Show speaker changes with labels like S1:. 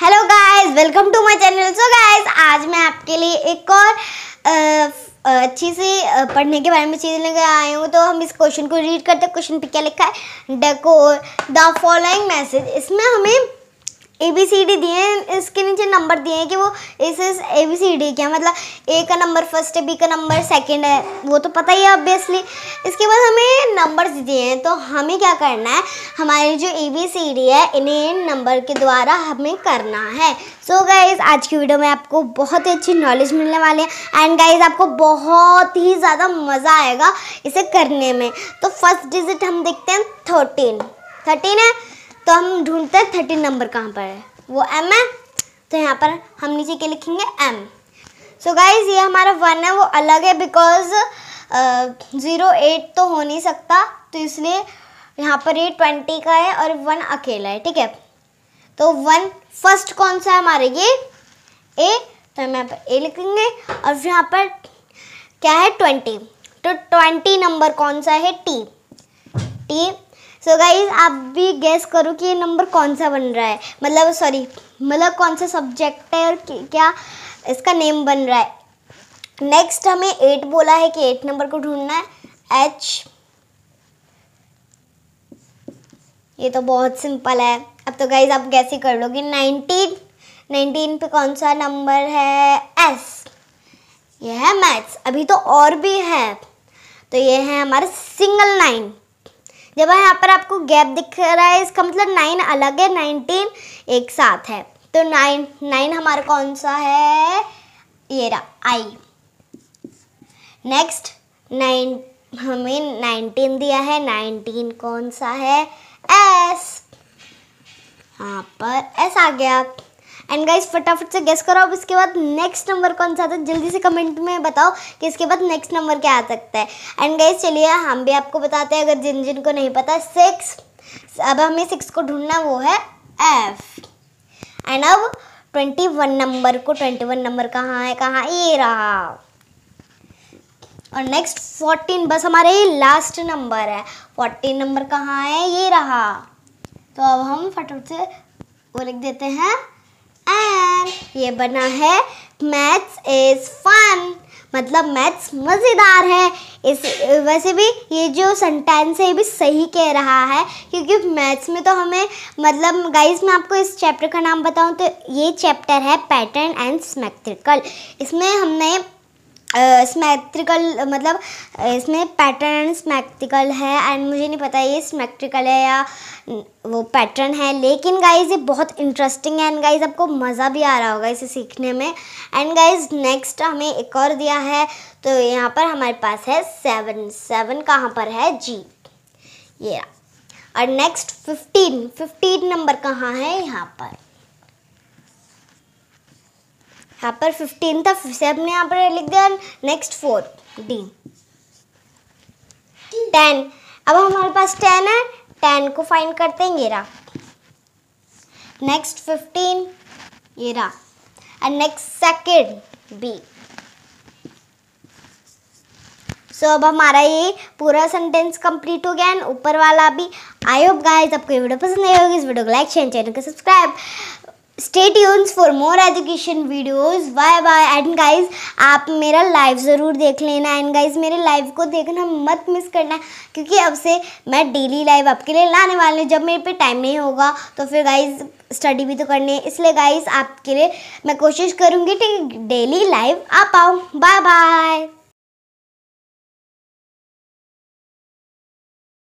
S1: hello guys welcome to my channel so guys आज मैं आपके लिए एक और अच्छी सी पढ़ने के बारे में चीज लेकर आए हूँ तो हम इस क्वेश्चन को रीड करते हैं क्वेश्चन पे क्या लिखा है डेकोर द फॉलोइंग मैसेज इसमें हमें ए बी सी डी दिए हैं इसके नीचे नंबर दिए हैं कि वो इस इस ए बी सी डी क्या मतलब ए का नंबर फर्स्ट है बी का नंबर सेकंड है वो तो पता ही है ऑब्वियसली इसके बाद हमें नंबर्स दिए हैं तो हमें क्या करना है हमारे जो ए बी सी डी है इन्हें इन नंबर के द्वारा हमें करना है सो so गाइज आज की वीडियो में आपको बहुत ही अच्छी नॉलेज मिलने वाली है एंड गाइज आपको बहुत ही ज़्यादा मज़ा आएगा इसे करने में तो फर्स्ट डिजिट हम देखते हैं थर्टीन थर्टीन है तो हम ढूंढते हैं थर्टीन नंबर कहाँ पर है वो एम है तो यहाँ पर हम नीचे के लिखेंगे एम सो गाइज ये हमारा वन है वो अलग है बिकॉज ज़ीरो एट तो हो नहीं सकता तो इसलिए यहाँ पर ये ट्वेंटी का है और वन अकेला है ठीक है तो वन फर्स्ट कौन सा है हमारे ये ए तो हम यहाँ पर ए लिखेंगे और फिर यहाँ पर क्या है ट्वेंटी तो ट्वेंटी नंबर कौन सा है T T so so guys आप भी गैस करो कि ये नंबर कौन सा बन रहा है मतलब सॉरी मतलब कौन सा सब्जेक्ट है और क्या इसका नेम बन रहा है नेक्स्ट हमें एट बोला है कि एट नंबर को ढूंढना है एच ये तो बहुत सिंपल है अब तो गाइज आप गैस ही कर लोगे नाइनटीन नाइनटीन पे कौन सा नंबर है एस ये है मैथ्स अभी तो और भी है तो ये है हमारा सिंगल नाइन जब यहाँ पर आपको गैप दिख रहा है इसका मतलब नाइन अलग है नाइनटीन एक साथ है तो नाइन नाइन हमारा कौन सा है ये रहा आई नेक्स्ट नाइन हमें नाइनटीन दिया है नाइनटीन कौन सा है एस यहाँ पर एस आ गया एंड गाइस फटाफट से गेस करो अब इसके बाद नेक्स्ट नंबर कौन सा आता है जल्दी से कमेंट में बताओ कि इसके बाद नेक्स्ट नंबर क्या आ सकता है एंड गाइस चलिए हम भी आपको बताते हैं अगर जिन जिन को नहीं पता सिक्स अब हमें सिक्स को ढूंढना वो है एफ एंड अब ट्वेंटी वन नंबर को ट्वेंटी वन नंबर कहाँ है कहाँ ये रहा और नेक्स्ट फोर्टीन बस हमारे लास्ट नंबर है फोर्टीन नंबर कहाँ है ये रहा तो अब हम फटाफट से वो लिख देते हैं एंड ये बना है मैथ्स इज फन मतलब मैथ्स मज़ेदार है इस वैसे भी ये जो सेंटेंस है ये भी सही कह रहा है क्योंकि मैथ्स में तो हमें मतलब गाइस मैं आपको इस चैप्टर का नाम बताऊं तो ये चैप्टर है पैटर्न एंड स्मेक्ट्रिकल इसमें हमने स्मेट्रिकल मतलब इसमें पैटर्न स्मैट्रिकल है एंड मुझे नहीं पता ये स्मेट्रिकल है या वो पैटर्न है लेकिन गाइज ये बहुत इंटरेस्टिंग है एंड गाइज आपको मज़ा भी आ रहा होगा इसे सीखने में एंड गाइज नेक्स्ट हमें एक और दिया है तो यहाँ पर हमारे पास है सेवन सेवन कहाँ पर है जी ये और नेक्स्ट फिफ्टीन फिफ्टीन नंबर कहाँ है यहाँ पर यहाँ पर फिफ्टीन था फिर से हमने यहाँ पर लिख दिया नेक्स्ट फोर डी टेन अब हमारे पास टेन है टेन को फाइंड करते हैं ये रहा नेक्स्ट फिफ्टीन ये रहा and next second B so अब हमारा ये पूरा सेंटेंस कंप्लीट हो गया एंड ऊपर वाला भी आई होप गाइस आपको ये वीडियो पसंद आई होगी इस वीडियो को लाइक शेयर चैनल को subscribe stay tunes for more education videos bye bye and guys आप मेरा लाइव ज़रूर देख लेना एंड गाइस मेरे लाइव को देखना मत मिस करना क्योंकि अब से मैं डेली लाइव आपके लिए लाने वाली हूँ जब मेरे पे टाइम नहीं होगा तो फिर गाइस स्टडी भी तो करनी है इसलिए गाइस आपके लिए मैं कोशिश करूँगी कि डेली लाइव आ पाऊँ बाय बाय